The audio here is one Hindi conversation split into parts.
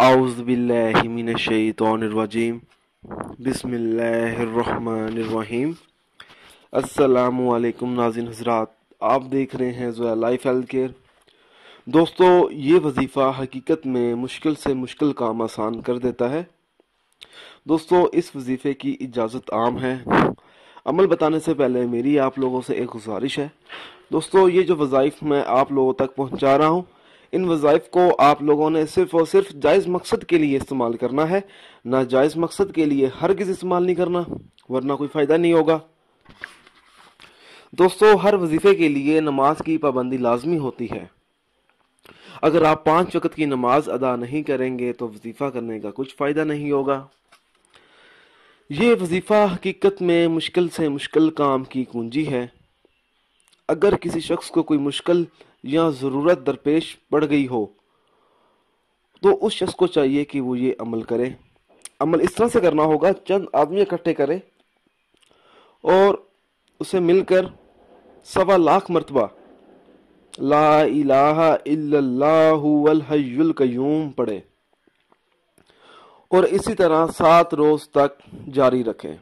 आउज़बिल्लिमिनशैतरवाजीम बसमीम असलकम नाजिन हजरात आप देख रहे हैं जोया लाइफ हेल्थ केयर दोस्तों ये वजीफ़ा हकीकत में मुश्किल से मुश्किल काम आसान कर देता है दोस्तों इस वजीफ़े की इजाज़त आम है अमल बताने से पहले मेरी आप लोगों से एक गुजारिश है दोस्तों ये जो वज़ाइफ मैं आप लोगों तक पहुँचा रहा हूँ इन वज़ाइफ को आप लोगों ने सिर्फ और सिर्फ जायज़ मकसद के लिए इस्तेमाल करना है जायज मकसद के लिए हर किसी इस्तेमाल नहीं करना वरना कोई फ़ायदा नहीं होगा दोस्तों हर वजीफे के लिए नमाज की पाबंदी लाजमी होती है अगर आप पांच वक्त की नमाज अदा नहीं करेंगे तो वजीफा करने का कुछ फ़ायदा नहीं होगा ये वजीफा हकीकत में मुश्किल से मुश्किल काम की कुंजी है अगर किसी शख्स को कोई मुश्किल या ज़रूरत दरपेश पड़ गई हो तो उस शख्स को चाहिए कि वो ये अमल करे अमल इस तरह से करना होगा चंद आदमी इकट्ठे करे और उसे मिलकर सवा लाख मरतबा ला इलाहा इल्लाहुल कयूम पढ़े और इसी तरह सात रोज़ तक जारी रखें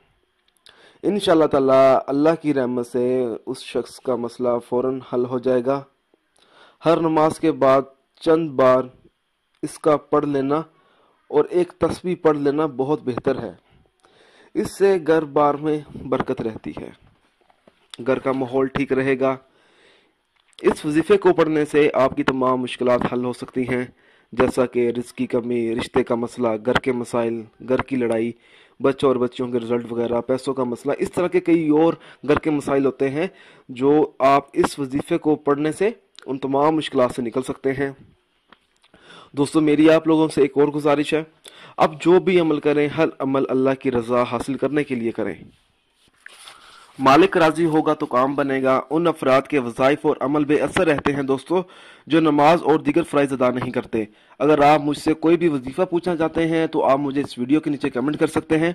इन ताला अल्लाह की रहमत से उस शख्स का मसला फ़ौर हल हो जाएगा हर नमाज के बाद चंद बार इसका पढ़ लेना और एक तस्वीर पढ़ लेना बहुत बेहतर है इससे घर बार में बरकत रहती है घर का माहौल ठीक रहेगा इस वजीफ़े को पढ़ने से आपकी तमाम मुश्किल हल हो सकती हैं जैसा कि रिस्क की कमी रिश्ते का मसला घर के मसाइल घर की लड़ाई बच्चों और बच्चियों के रिजल्ट वगैरह पैसों का मसला इस तरह के कई और घर के मसाइल होते हैं जो आप इस वजीफे को पढ़ने से उन तमाम मुश्किल से निकल सकते हैं दोस्तों मेरी आप लोगों से एक और गुजारिश है आप जो भी अमल करें हर अमल अल्लाह की रज़ा हासिल करने के लिए करें मालिक राजी होगा तो काम बनेगा उन अफराद के वज़ाइफ और अमल बेअसर रहते हैं दोस्तों जो नमाज और दीगर फ़राइज अदा नहीं करते अगर आप मुझसे कोई भी वजीफ़ा पूछना चाहते हैं तो आप मुझे इस वीडियो के नीचे कमेंट कर सकते हैं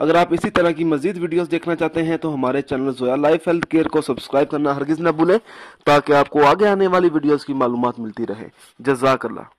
अगर आप इसी तरह की मजीद वीडियोस देखना चाहते हैं तो हमारे channel Zoya life health care को सब्सक्राइब करना हरगिज़ न भूलें ताकि आपको आगे आने वाली वीडियोज़ की मालूम मिलती रहे जजाकला